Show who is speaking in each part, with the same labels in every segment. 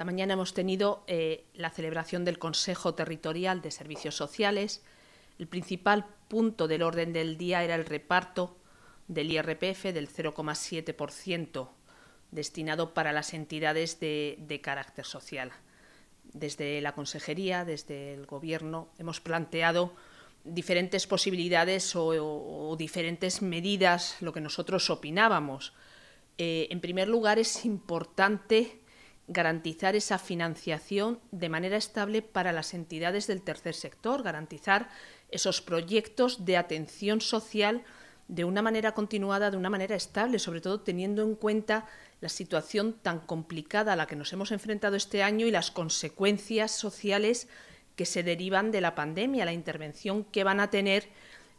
Speaker 1: Esta mañana hemos tenido eh, la celebración del Consejo Territorial de Servicios Sociales. El principal punto del orden del día era el reparto del IRPF del 0,7% destinado para las entidades de, carácter social. Desde la Consejería, desde el Gobierno, hemos planteado diferentes posibilidades o, diferentes medidas, lo que nosotros opinábamos. Eh, en primer lugar, es importante garantizar esa financiación de manera estable para las entidades del tercer sector, garantizar esos proyectos de atención social de una manera continuada, de una manera estable, sobre todo teniendo en cuenta la situación tan complicada a la que nos hemos enfrentado este año y las consecuencias sociales que se derivan de la pandemia, la intervención que van a tener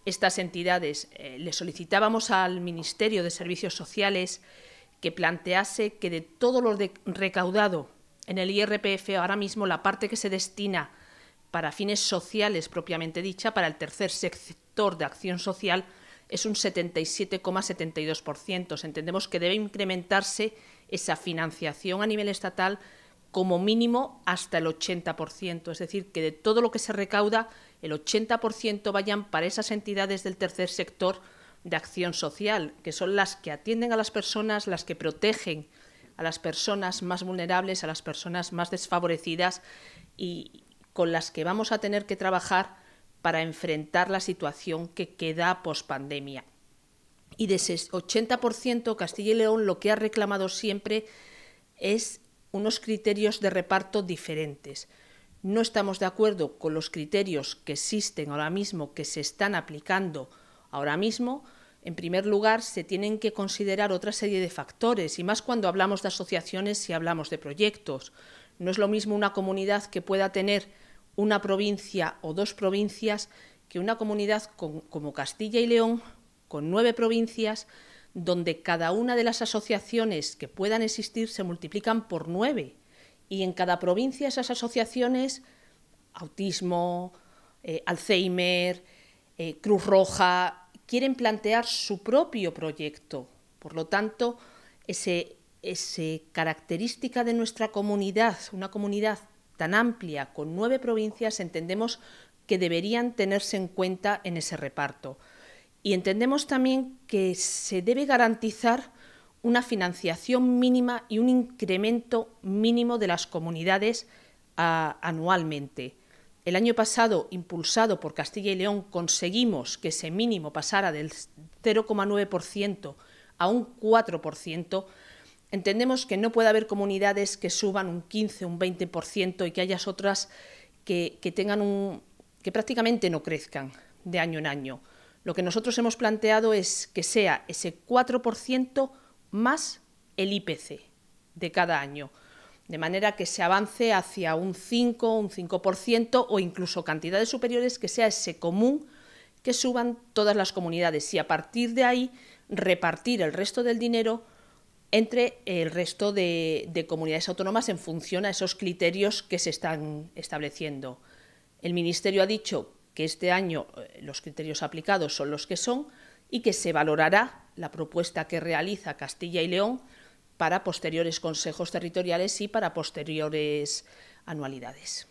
Speaker 1: estas entidades. Eh, le solicitábamos al Ministerio de Servicios Sociales que plantease que de todo lo recaudado en el IRPF ahora mismo la parte que se destina para fines sociales propiamente dicha, para el tercer sector de acción social, es un 77,72%. Entendemos que debe incrementarse esa financiación a nivel estatal como mínimo hasta el 80%, es decir, que de todo lo que se recauda, el 80% vayan para esas entidades del tercer sector de acción social, que son las que atienden a las personas, las que protegen a las personas más vulnerables, a las personas más desfavorecidas y con las que vamos a tener que trabajar para enfrentar la situación que queda pospandemia. Y de ese 80% Castilla y León lo que ha reclamado siempre es unos criterios de reparto diferentes. No estamos de acuerdo con los criterios que existen ahora mismo, que se están aplicando Ahora mismo, en primer lugar, se tienen que considerar otra serie de factores, y más cuando hablamos de asociaciones y hablamos de proyectos. No es lo mismo una comunidad que pueda tener una provincia o dos provincias que una comunidad como Castilla y León, con nueve provincias, donde cada una de las asociaciones que puedan existir se multiplican por nueve. Y en cada provincia esas asociaciones, autismo, eh, Alzheimer, eh, Cruz Roja, quieren plantear su propio proyecto. Por lo tanto, esa característica de nuestra comunidad, una comunidad tan amplia con nueve provincias, entendemos que deberían tenerse en cuenta en ese reparto. Y entendemos también que se debe garantizar una financiación mínima y un incremento mínimo de las comunidades ah, anualmente. El año pasado, impulsado por Castilla y León, conseguimos que ese mínimo pasara del 0,9% a un 4%. Entendemos que no puede haber comunidades que suban un 15, un 20% y que haya otras que, tengan un, que prácticamente no crezcan de año en año. Lo que nosotros hemos planteado es que sea ese 4% más el IPC de cada año de manera que se avance hacia un 5, un 5% o incluso cantidades superiores que sea ese común que suban todas las comunidades y a partir de ahí repartir el resto del dinero entre el resto de, de, comunidades autónomas en función a esos criterios que se están estableciendo. El Ministerio ha dicho que este año eh, los criterios aplicados son los que son y que se valorará la propuesta que realiza Castilla y León para posteriores consejos territoriales y para posteriores anualidades.